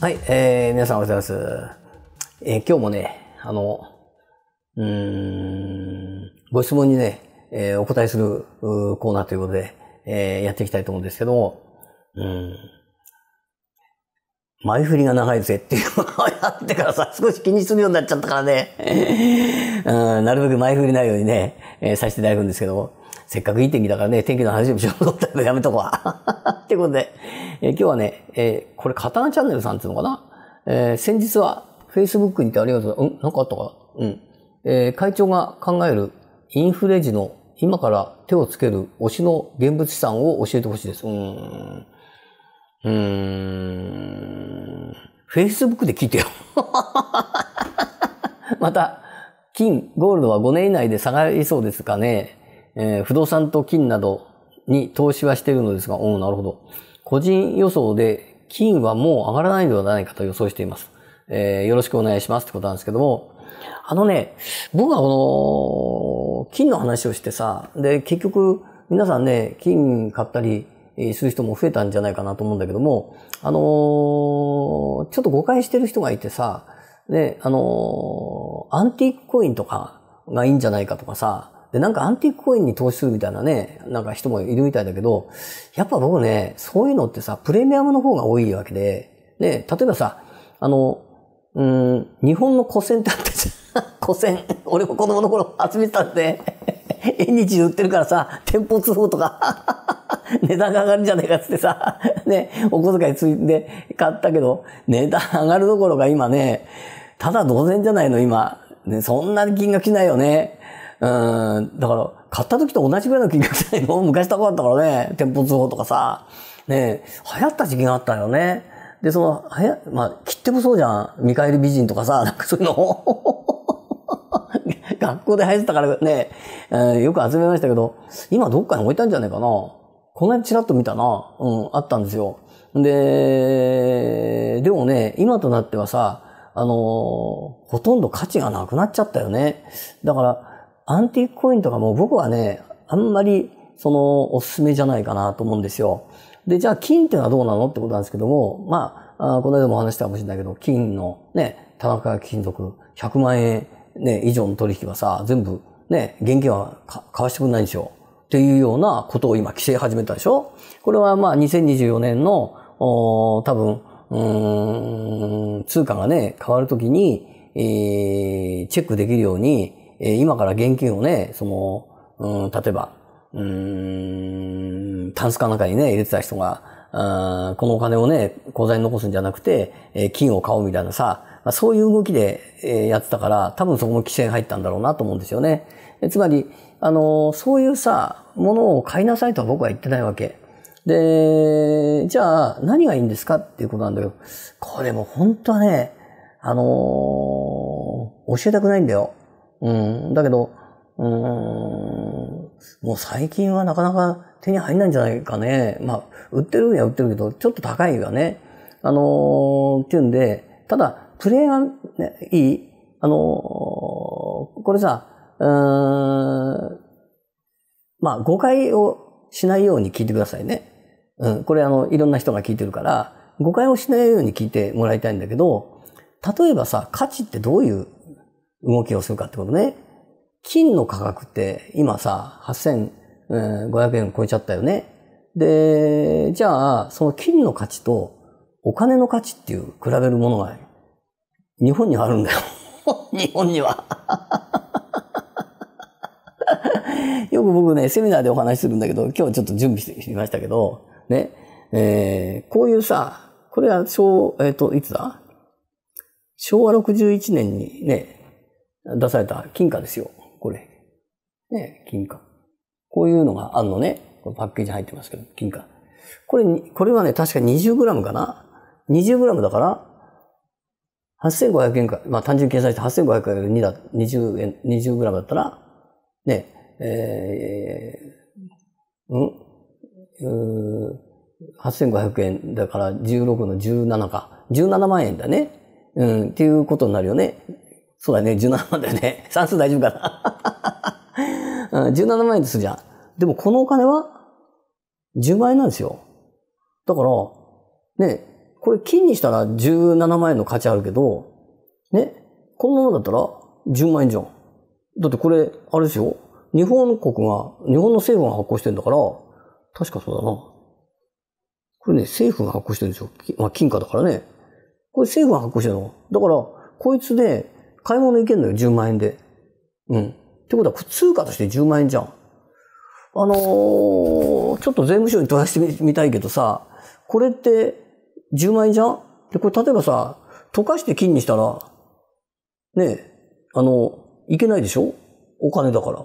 はい、えー、皆さんおはようございます。えー、今日もね、あの、うん、ご質問にね、えー、お答えするコーナーということで、えー、やっていきたいと思うんですけども、うん、前振りが長いぜっていうのをやってからさ、少し気にするようになっちゃったからね、うん、なるべく前振りないようにね、えー、させていただくんですけども、せっかくいい天気だからね、天気の話でもしようと思ったけどやめとこわ。ってことで、えー、今日はね、えー、これ、刀チャンネルさんっていうのかなえー、先日は、Facebook にてありがとう、うんなんかあったかうん。えー、会長が考えるインフレ時の今から手をつける推しの現物資産を教えてほしいです。うん。うーん。Facebook で聞いてよ。また、金、ゴールドは5年以内で下がりそうですかね。えー、不動産と金などに投資はしているのですが、おおなるほど。個人予想で金はもう上がらないのではないかと予想しています。えー、よろしくお願いしますってことなんですけども、あのね、僕はこの、金の話をしてさ、で、結局、皆さんね、金買ったりする人も増えたんじゃないかなと思うんだけども、あのー、ちょっと誤解してる人がいてさ、で、あのー、アンティークコインとかがいいんじゃないかとかさ、で、なんかアンティークコインに投資するみたいなね、なんか人もいるみたいだけど、やっぱ僕ね、そういうのってさ、プレミアムの方が多いわけで、ね、例えばさ、あの、うん、日本の古銭ってあったじゃん。古銭。俺も子供の頃集めてたんで、縁日売ってるからさ、店舗通報とか 値段が上がるんじゃないかっつってさ、ね、お小遣いついて買ったけど、値段上がるどころか今ね、ただ同然じゃないの今。ね、そんなに金額しないよね。うん、だから、買った時と同じぐらいの金額じゃないの昔高かったからね、店舗通報とかさ。ね流行った時期があったよね。で、その、はや、まあ、切てもそうじゃん。見返り美人とかさ、なんかそういうの 学校で流行ってたからね、えー、よく集めましたけど、今どっかに置いたんじゃないかな。この辺ちらっと見たな。うん、あったんですよ。で、でもね、今となってはさ、あのー、ほとんど価値がなくなっちゃったよね。だから、アンティークコインとかも僕はね、あんまりそのおすすめじゃないかなと思うんですよ。で、じゃあ金ってのはどうなのってことなんですけども、まあ、この間も話したかもしれないけど、金のね、田中金属100万円ね、以上の取引はさ、全部ね、現金は買わしてくれないんですよ。っていうようなことを今規制始めたでしょこれはまあ2024年の、お多分、うん、通貨がね、変わるときに、えー、チェックできるように、えー、今から現金をね、その、うん、例えば、うん、タンスかなんかにね、入れてた人が、あこのお金をね、口座に残すんじゃなくて、えー、金を買おうみたいなさ、まあ、そういう動きで、えー、やってたから、多分そこも規制入ったんだろうなと思うんですよね。つまり、あのー、そういうさ、ものを買いなさいとは僕は言ってないわけ。で、じゃあ何がいいんですかっていうことなんだけど、これも本当はね、あのー、教えたくないんだよ。うん、だけど、うん、もう最近はなかなか手に入んないんじゃないかね。まあ、売ってるには売ってるけど、ちょっと高いよね。あのー、っていうんで、ただ、プレイが、ね、いい。あのー、これさ、うーん、まあ、誤解をしないように聞いてくださいね。うん、これあの、いろんな人が聞いてるから、誤解をしないように聞いてもらいたいんだけど、例えばさ、価値ってどういう動きをするかってことね。金の価格って今さ、8500円超えちゃったよね。で、じゃあ、その金の価値とお金の価値っていう比べるものが日本にはあるんだよ。日本には よく僕ね、セミナーでお話しするんだけど、今日はちょっと準備してみましたけど、ね、えー、こういうさ、これは昭、えっ、ー、と、いつだ昭和61年にね、出された金貨ですよ。これ。ね、金貨。こういうのがあるのね。このパッケージ入ってますけど、金貨。これ、これはね、確か 20g かな ?20g だから、8500円か、まあ単純計算して8500円2だ、20円、20g だったら、ね、えー、うんう ?8500 円だから16の17か。17万円だね。うん、っていうことになるよね。そうだね、17万だよね。算数大丈夫かな うん、?17 万円ですじゃん。でもこのお金は10万円なんですよ。だから、ね、これ金にしたら17万円の価値あるけど、ね、このままだったら10万円じゃん。だってこれ、あれですよ。日本国が、日本の政府が発行してんだから、確かそうだな。これね、政府が発行してるんですよ。まあ、金貨だからね。これ政府が発行してるの。だから、こいつで、買い物行けんのよ、10万円で。うん。ってことは、通貨として10万円じゃん。あのー、ちょっと税務署に問い合わせてみたいけどさ、これって10万円じゃんで、これ例えばさ、溶かして金にしたら、ねえ、あの、いけないでしょお金だから。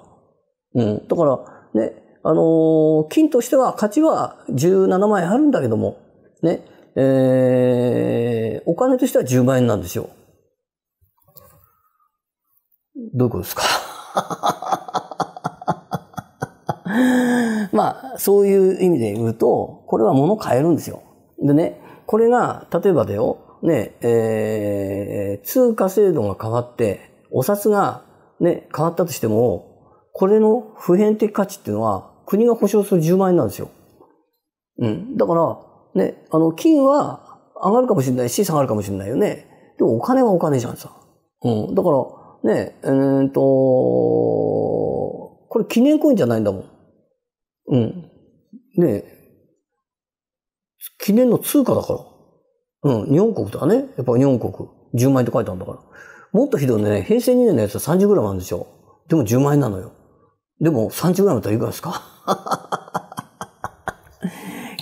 うん。だから、ね、あのー、金としては価値は17万円あるんだけども、ね、えー、お金としては10万円なんですよ。どういうことですか まあ、そういう意味で言うと、これは物を変えるんですよ。でね、これが、例えばだよ、ね、えー、通貨制度が変わって、お札がね、変わったとしても、これの普遍的価値っていうのは、国が保証する10万円なんですよ。うん。だから、ね、あの、金は上がるかもしれないし、下がるかもしれないよね。でもお金はお金じゃんさ。うん。だから、ね、えー、っと、これ記念コインじゃないんだもん。うん。ね記念の通貨だから。うん、日本国だね。やっぱ日本国。10万円って書いてあるんだから。もっとひどいね、平成2年のやつは 30g あるんでしょ。でも10万円なのよ。でも 30g だったらいくらですか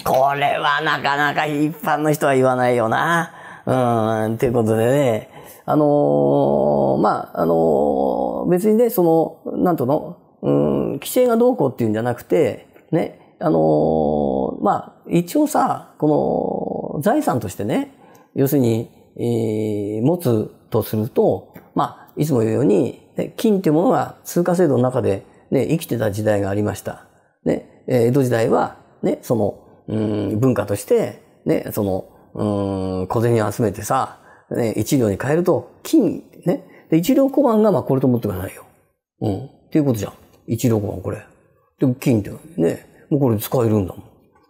これはなかなか一般の人は言わないよな。うん、ということでね、あのー、まあ、あのー、別にね、その、なんとの、うん、規制がどうこうっていうんじゃなくて、ね、あのー、まあ、一応さ、この財産としてね、要するに、えー、持つとすると、まあ、いつも言うように、ね、金というものが通貨制度の中で、ね、生きてた時代がありました。ね、江戸時代は、ね、その、うん、文化として、ね、その、うん、小銭を集めてさ、ね、1両に変えると、金、ね。で、1両小判が、まあ、これと思ってくださいよ。うん。っていうことじゃん。1両小判、これ。で、金って、ね。もうこれ使えるんだもん。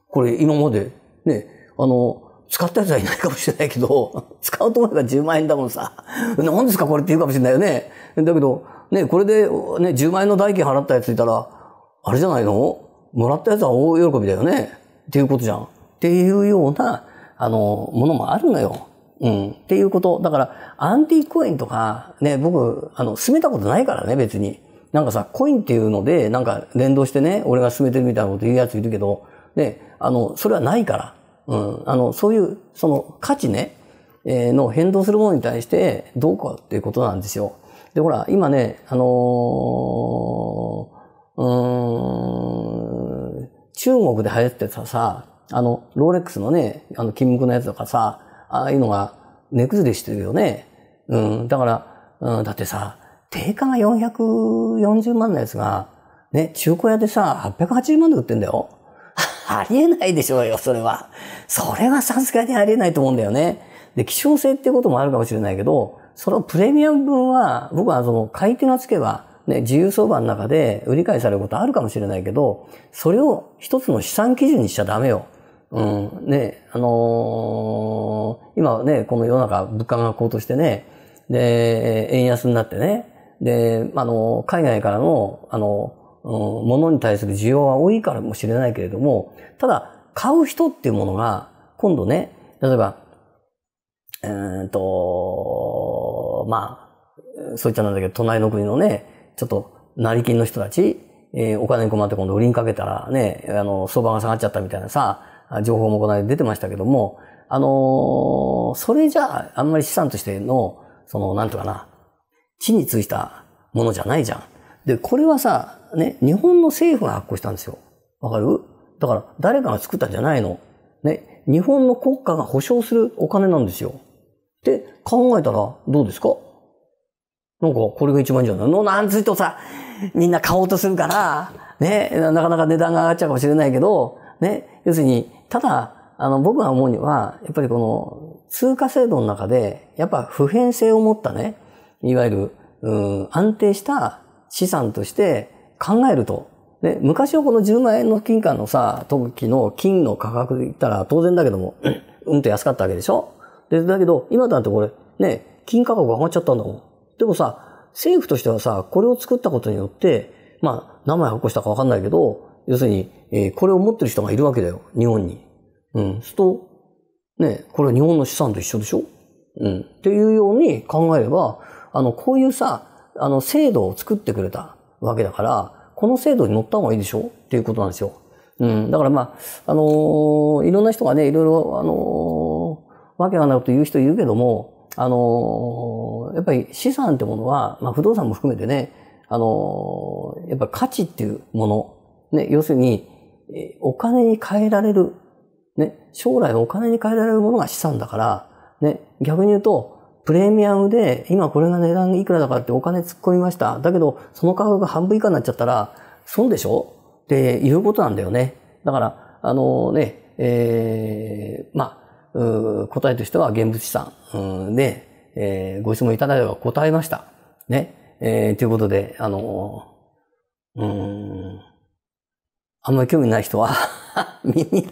これ、今まで、ね、あの、使ったやつはいないかもしれないけど、使うと思えば10万円だもんさ。何ですかこれって言うかもしれないよね。だけど、ね、これで、ね、10万円の代金払ったやついたら、あれじゃないのもらったやつは大喜びだよね。っていうことじゃん。っていうような、あの、ものもあるのよ。うん。っていうこと。だから、アンティークコインとか、ね、僕、あの、進めたことないからね、別に。なんかさ、コインっていうので、なんか連動してね、俺が進めてるみたいなこと言うやついるけど、ね、あの、それはないから。うん。あの、そういう、その価値ね、えー、の変動するものに対してどうかっていうことなんですよ。で、ほら、今ね、あのー、うん、中国で流行ってたさ、あの、ローレックスのね、あの、金目のやつとかさ、ああいうのが値崩れしてるよね。うん、だから、うん、だってさ、定価が440万のやつが、ね、中古屋でさ、880万で売ってんだよ。ありえないでしょうよ、それは。それはさすがにありえないと思うんだよね。で、希少性っていうこともあるかもしれないけど、そのプレミアム分は、僕はその買い手がつけば、ね、自由相場の中で売り買いされることあるかもしれないけど、それを一つの資産基準にしちゃダメよ。うん、ね、あのー、今ね、この世の中物価が高騰してね、で、円安になってね、で、あの、海外からの、あの、うん、ものに対する需要は多いからもしれないけれども、ただ、買う人っていうものが、今度ね、例えば、えっと、まあ、そういったなんだけど、隣の国のね、ちょっと、成金の人たち、えー、お金に困って今度売りにかけたらね、あの、相場が下がっちゃったみたいなさ、情報もこの間出てましたけども、あの、それじゃあ、あんまり資産としての、その、なんとかな、地に通じたものじゃないじゃん。で、これはさ、ね、日本の政府が発行したんですよ。わかるだから、誰かが作ったんじゃないの。ね、日本の国家が保証するお金なんですよ。って考えたら、どうですかなんか、これが一番いいんじゃないのなんつうとさ、みんな買おうとするから、ね、なかなか値段が上がっちゃうかもしれないけど、ね、要するに、ただ、あの、僕が思うには、やっぱりこの通貨制度の中で、やっぱ普遍性を持ったね、いわゆる、うん、安定した資産として考えると。で、昔はこの10万円の金貨のさ、時の金の価格で言ったら当然だけども、うんと安かったわけでしょで、だけど、今だってこれ、ね、金価格が上がっちゃったんだもん。でもさ、政府としてはさ、これを作ったことによって、まあ、何枚発行したかわかんないけど、要するに、えー、これを持ってる人がいるわけだよ。日本に。うん。すると、ね、これは日本の資産と一緒でしょうん。っていうように考えれば、あの、こういうさ、あの、制度を作ってくれたわけだから、この制度に乗った方がいいでしょっていうことなんですよ。うん。だからまあ、あのー、いろんな人がね、いろいろ、あのー、わけがないこと言う人いるけども、あのー、やっぱり資産ってものは、まあ、不動産も含めてね、あのやっぱ価値っていうものね、要するに、お金に変えられる、ね、将来お金に変えられるものが資産だから、ね、逆に言うと、プレミアムで、今これが値段いくらだからってお金突っ込みました。だけど、その価格が半分以下になっちゃったら、損でしょっていうことなんだよね。だから、あのね、えー、まあ、答えとしては現物資産、うで、えー、ご質問いただければ答えました。ね。えー、ということで、あのうー、ん、あんまり興味ない人は 耳流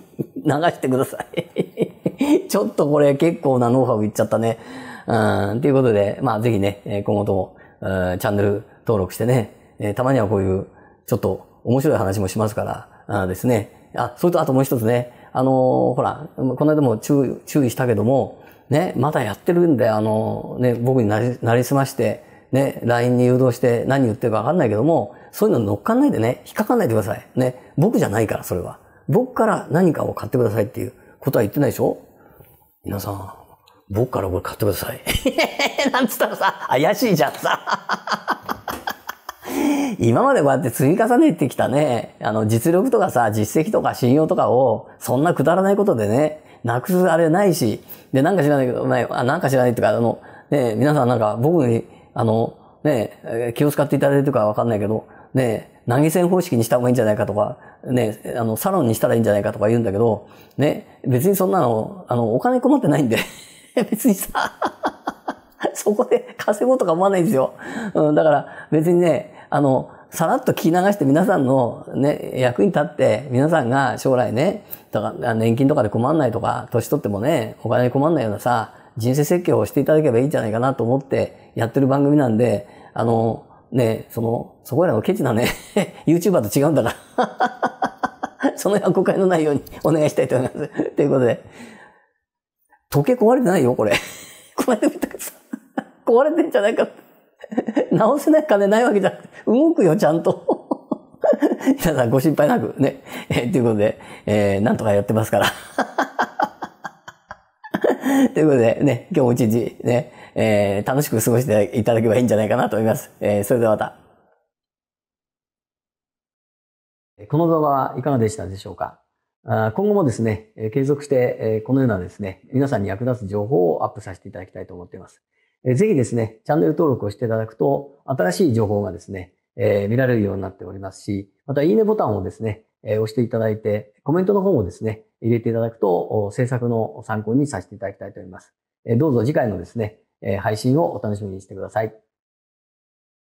してください ちょっとこれ結構なノウハウいっちゃったね。うん、ということで、まあぜひね、今後とも、チャンネル登録してね、えたまにはこういう、ちょっと面白い話もしますから、あですね。あ、それとあともう一つね、あのー、ほら、この間も注意したけども、ね、まだやってるんで、あのー、ね、僕になり、なりすまして、ね、LINE に誘導して何言ってるかわかんないけども、そういうの乗っかんないでね、引っかかんないでください。ね、僕じゃないから、それは。僕から何かを買ってくださいっていうことは言ってないでしょ皆さん、僕からこれ買ってください。なんつったらさ、怪しいじゃんさ。今までこうやって積み重ねてきたね、あの、実力とかさ、実績とか信用とかを、そんなくだらないことでね、なくすあれないし、で、なんか知らないけど、なあ、なんか知らないっていうか、あの、ね、皆さんなんか僕にあの、ね、気を使っていただいてるかわかんないけど、ね、投げ銭方式にした方がいいんじゃないかとか、ね、あの、サロンにしたらいいんじゃないかとか言うんだけど、ね、別にそんなの、あの、お金困ってないんで、別にさ、そこで稼ごうとか思わないんですよ。うん、だから別にね、あの、さらっと聞き流して皆さんのね、役に立って皆さんが将来ね、だから年金とかで困んないとか、年取ってもね、お金困んないようなさ、人生設計をしていただければいいんじゃないかなと思ってやってる番組なんで、あの、ね、その、そこらのケチなね、YouTuber と違うんだから その辺は誤解のないようにお願いしたいと思います。ということで、時計壊れてないよ、これ。たさ、壊れてんじゃないか。直せない金ないわけじゃなくて、動くよ、ちゃんと。皆さんご心配なくね、えー、ということで、えー、なんとかやってますから ということでね、今日も一日ね、えー、楽しく過ごしていただけばいいんじゃないかなと思います。えー、それではまた。この動画はいかがでしたでしょうか今後もですね、継続してこのようなですね、皆さんに役立つ情報をアップさせていただきたいと思っています。ぜひですね、チャンネル登録をしていただくと、新しい情報がですね、え見られるようになっておりますし、またいいねボタンをですね、え押していただいて、コメントの方もですね、入れていただくと、制作の参考にさせていただきたいと思います。どうぞ次回のですね、配信をお楽しみにしてください。